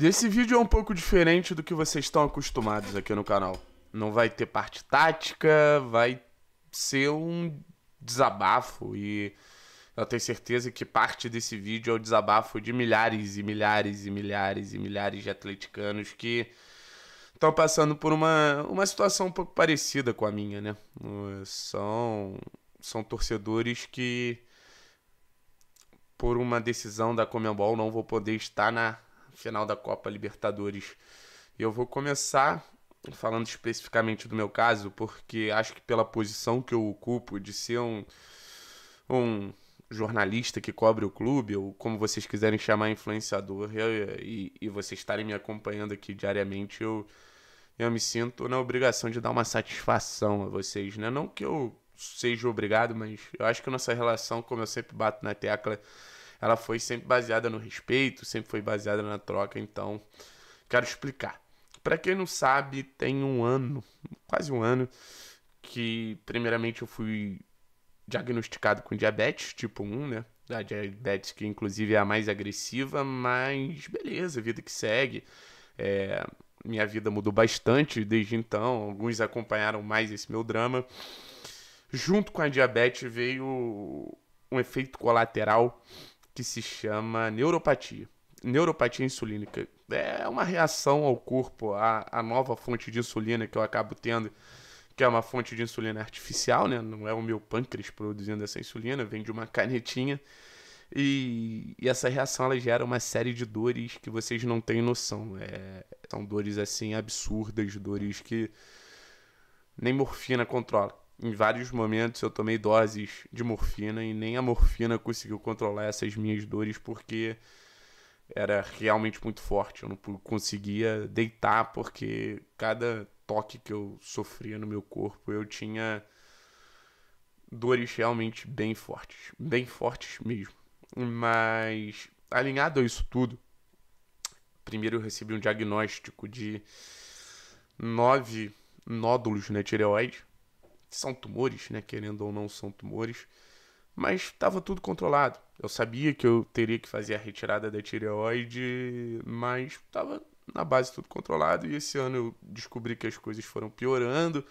Esse vídeo é um pouco diferente do que vocês estão acostumados aqui no canal. Não vai ter parte tática, vai ser um desabafo e eu tenho certeza que parte desse vídeo é o desabafo de milhares e milhares e milhares e milhares de atleticanos que estão passando por uma, uma situação um pouco parecida com a minha, né? São, são torcedores que, por uma decisão da Comembol, não vou poder estar na final da Copa Libertadores. e Eu vou começar falando especificamente do meu caso, porque acho que pela posição que eu ocupo de ser um, um jornalista que cobre o clube, ou como vocês quiserem chamar, influenciador, eu, e, e vocês estarem me acompanhando aqui diariamente, eu, eu me sinto na obrigação de dar uma satisfação a vocês, né? Não que eu seja obrigado, mas eu acho que nossa relação, como eu sempre bato na tecla, ela foi sempre baseada no respeito, sempre foi baseada na troca, então quero explicar. Para quem não sabe, tem um ano, quase um ano, que primeiramente eu fui diagnosticado com diabetes tipo 1, né? A diabetes que inclusive é a mais agressiva, mas beleza, vida que segue. É, minha vida mudou bastante desde então. Alguns acompanharam mais esse meu drama. Junto com a diabetes veio um efeito colateral que se chama neuropatia. Neuropatia insulínica. É uma reação ao corpo, a, a nova fonte de insulina que eu acabo tendo, que é uma fonte de insulina artificial, né? Não é o meu pâncreas produzindo essa insulina, vem de uma canetinha. E, e, essa reação ela gera uma série de dores que vocês não têm noção. É, são dores assim absurdas, dores que nem morfina controla. Em vários momentos eu tomei doses de morfina e nem a morfina conseguiu controlar essas minhas dores porque era realmente muito forte. Eu não conseguia deitar porque cada toque que eu sofria no meu corpo eu tinha dores realmente bem fortes, bem fortes mesmo. Mas alinhado a isso tudo, primeiro eu recebi um diagnóstico de nove nódulos na né, tireoide são tumores, né? Querendo ou não, são tumores. Mas estava tudo controlado. Eu sabia que eu teria que fazer a retirada da tireoide, mas estava na base tudo controlado. E esse ano eu descobri que as coisas foram piorando,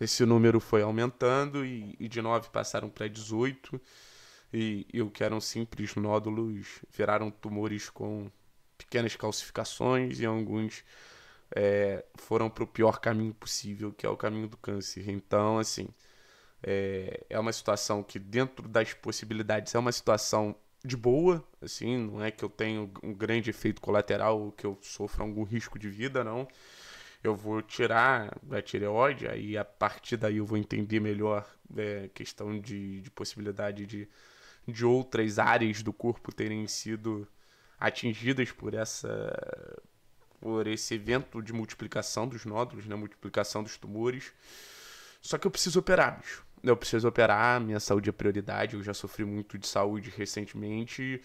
esse número foi aumentando, e, e de 9 passaram para 18. E, e o que eram simples nódulos viraram tumores com pequenas calcificações e alguns é, foram para o pior caminho possível, que é o caminho do câncer. Então, assim, é, é uma situação que, dentro das possibilidades, é uma situação de boa, assim, não é que eu tenho um grande efeito colateral, que eu sofra algum risco de vida, não. Eu vou tirar a tireoide, aí a partir daí eu vou entender melhor é, questão de, de possibilidade de, de outras áreas do corpo terem sido atingidas por essa por esse evento de multiplicação dos nódulos, né? Multiplicação dos tumores. Só que eu preciso operar, bicho. Eu preciso operar, minha saúde é prioridade. Eu já sofri muito de saúde recentemente.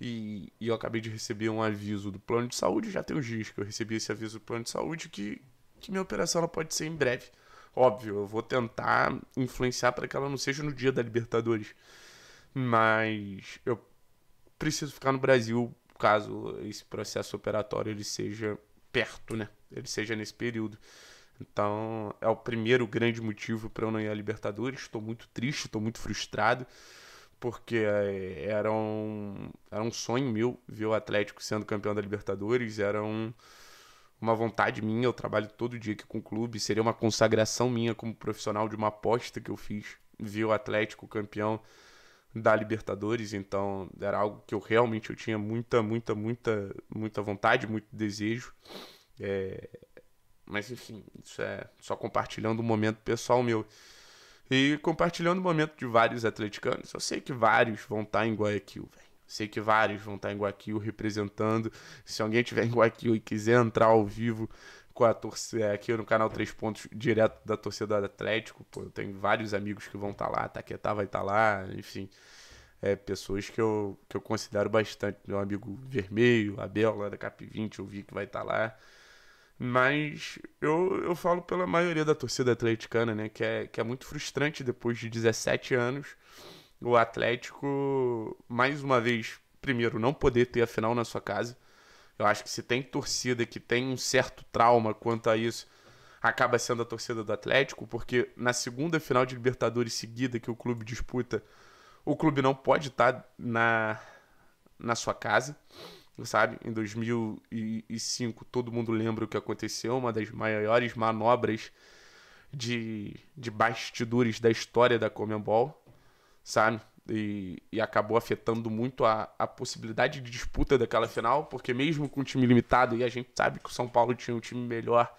E, e eu acabei de receber um aviso do plano de saúde. Já tem uns dias que eu recebi esse aviso do plano de saúde que, que minha operação ela pode ser em breve. Óbvio, eu vou tentar influenciar para que ela não seja no dia da Libertadores. Mas eu preciso ficar no Brasil caso esse processo operatório ele seja perto, né? Ele seja nesse período. Então, é o primeiro grande motivo para eu não ir à Libertadores. Estou muito triste, estou muito frustrado, porque eh, era um, era um sonho meu ver o Atlético sendo campeão da Libertadores, era um, uma vontade minha. Eu trabalho todo dia aqui com o clube, seria uma consagração minha como profissional de uma aposta que eu fiz, ver o Atlético campeão da Libertadores, então era algo que eu realmente eu tinha muita, muita, muita, muita vontade, muito desejo. É... Mas enfim, isso é só compartilhando um momento pessoal meu. E compartilhando o um momento de vários atleticanos. Eu sei que vários vão estar tá em Guayaquil, velho. Sei que vários vão estar tá em Guayaquil representando. Se alguém tiver em Guayaquil e quiser entrar ao vivo, com a torcida é, aqui no canal Três Pontos, direto da torcida do Atlético. Pô, eu tenho vários amigos que vão estar tá lá, Taquetá vai estar tá lá, enfim. É, pessoas que eu, que eu considero bastante. Meu amigo Vermelho, Abel, lá da CAP20, eu vi que vai estar tá lá. Mas eu, eu falo pela maioria da torcida atleticana, né? Que é, que é muito frustrante depois de 17 anos o Atlético, mais uma vez, primeiro, não poder ter a final na sua casa. Eu acho que se tem torcida que tem um certo trauma quanto a isso, acaba sendo a torcida do Atlético, porque na segunda final de Libertadores seguida que o clube disputa, o clube não pode estar tá na, na sua casa, sabe? Em 2005, todo mundo lembra o que aconteceu, uma das maiores manobras de, de bastidores da história da Comembol, sabe? E, e, acabou afetando muito a, a possibilidade de disputa daquela final, porque mesmo com o time limitado, e a gente sabe que o São Paulo tinha um time melhor,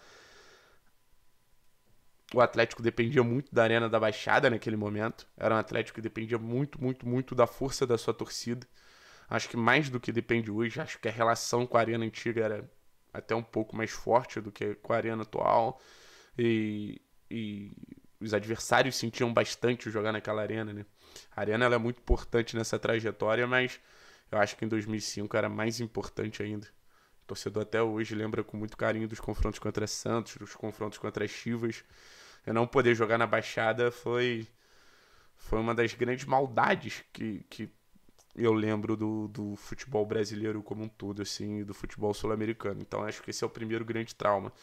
o Atlético dependia muito da Arena da Baixada naquele momento. Era um Atlético que dependia muito, muito, muito da força da sua torcida. Acho que mais do que depende hoje, acho que a relação com a Arena antiga era até um pouco mais forte do que com a Arena atual. E, e os adversários sentiam bastante jogar naquela arena, né? A arena ela é muito importante nessa trajetória, mas eu acho que em 2005 era mais importante ainda. O torcedor até hoje lembra com muito carinho dos confrontos contra Santos, dos confrontos contra Chivas. Eu não poder jogar na Baixada foi foi uma das grandes maldades que, que eu lembro do, do futebol brasileiro como um todo, assim, do futebol sul-americano. Então acho que esse é o primeiro grande trauma.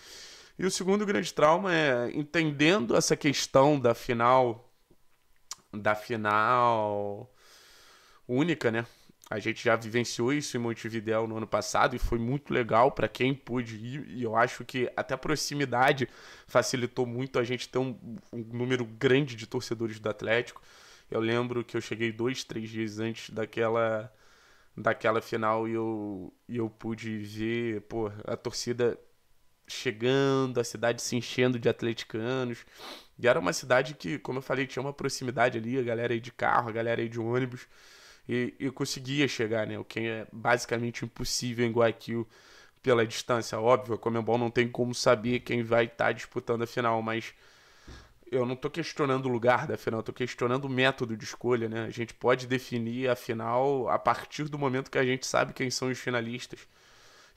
E o segundo grande trauma é entendendo essa questão da final da final única, né? A gente já vivenciou isso em Montevidéu no ano passado e foi muito legal para quem pôde ir. E eu acho que até a proximidade facilitou muito a gente ter um, um número grande de torcedores do Atlético. Eu lembro que eu cheguei dois, três dias antes daquela daquela final e eu, e eu pude ver pô, a torcida chegando, a cidade se enchendo de atleticanos. E era uma cidade que, como eu falei, tinha uma proximidade ali, a galera aí de carro, a galera aí de ônibus. E, e conseguia chegar, né? O que é basicamente impossível em Guayaquil pela distância. Óbvio, a Comembol não tem como saber quem vai estar tá disputando a final, mas eu não estou questionando o lugar da final, estou questionando o método de escolha, né? A gente pode definir a final a partir do momento que a gente sabe quem são os finalistas.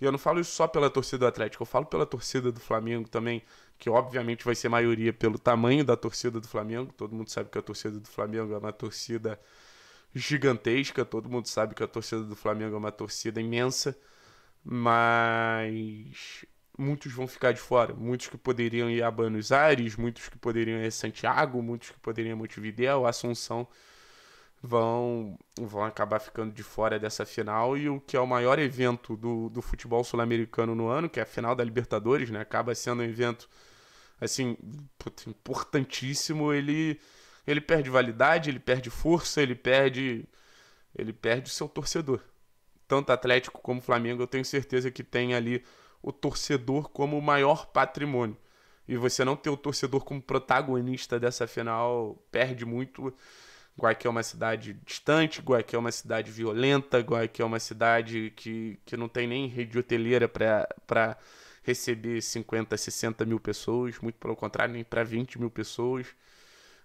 E eu não falo isso só pela torcida do Atlético, eu falo pela torcida do Flamengo também, que obviamente vai ser maioria pelo tamanho da torcida do Flamengo. Todo mundo sabe que a torcida do Flamengo é uma torcida gigantesca, todo mundo sabe que a torcida do Flamengo é uma torcida imensa, mas muitos vão ficar de fora. Muitos que poderiam ir a Buenos Aires, muitos que poderiam ir a Santiago, muitos que poderiam ir a Montevideo, Assunção vão, vão acabar ficando de fora dessa final e o que é o maior evento do, do futebol sul-americano no ano, que é a final da Libertadores, né? Acaba sendo um evento assim importantíssimo. Ele ele perde validade, ele perde força, ele perde ele perde o seu torcedor. Tanto Atlético como Flamengo, eu tenho certeza que tem ali o torcedor como o maior patrimônio. E você não ter o torcedor como protagonista dessa final perde muito Guayaquil é uma cidade distante, Guayaquil é uma cidade violenta, Guayaquil é uma cidade que, que não tem nem rede hoteleira para receber 50, 60 mil pessoas, muito pelo contrário, nem para 20 mil pessoas.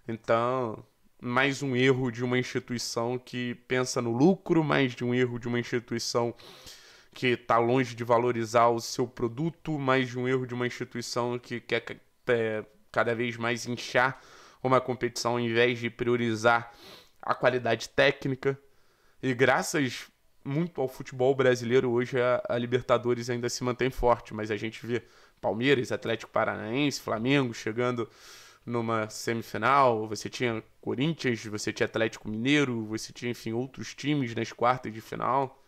Então, mais um erro de uma instituição que pensa no lucro, mais de um erro de uma instituição que está longe de valorizar o seu produto, mais de um erro de uma instituição que quer é, cada vez mais inchar uma competição ao invés de priorizar a qualidade técnica. E graças muito ao futebol brasileiro hoje a, a Libertadores ainda se mantém forte, mas a gente vê Palmeiras, Atlético Paranaense, Flamengo chegando numa semifinal, você tinha Corinthians, você tinha Atlético Mineiro, você tinha, enfim, outros times nas quartas de final.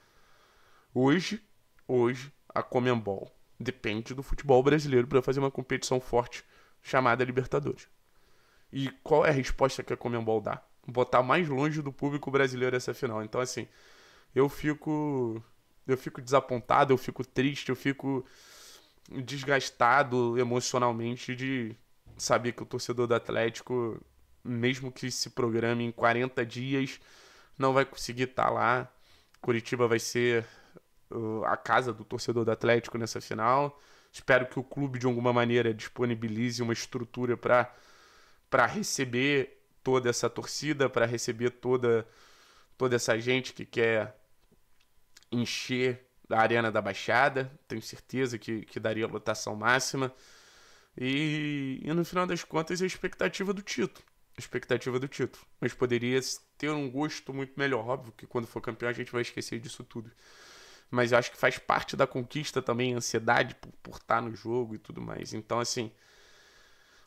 Hoje, hoje, a Comembol depende do futebol brasileiro para fazer uma competição forte chamada Libertadores. E qual é a resposta que a Comembol dá? Botar mais longe do público brasileiro essa final. Então, assim, eu fico. Eu fico desapontado, eu fico triste, eu fico desgastado emocionalmente de saber que o torcedor do Atlético, mesmo que se programe em 40 dias, não vai conseguir estar tá lá. Curitiba vai ser a casa do torcedor do Atlético nessa final. Espero que o clube, de alguma maneira, disponibilize uma estrutura para para receber toda essa torcida, para receber toda toda essa gente que quer encher a Arena da Baixada. Tenho certeza que, que daria lotação máxima. E, e no final das contas, é a expectativa do título. A expectativa do título. Mas poderia ter um gosto muito melhor. Óbvio que quando for campeão a gente vai esquecer disso tudo. Mas eu acho que faz parte da conquista também a ansiedade por, por estar tá no jogo e tudo mais. Então, assim,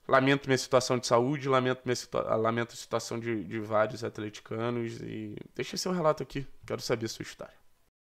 Lamento minha situação de saúde, lamento, minha situa lamento a situação de, de vários atleticanos e deixa seu relato aqui, quero saber a sua história.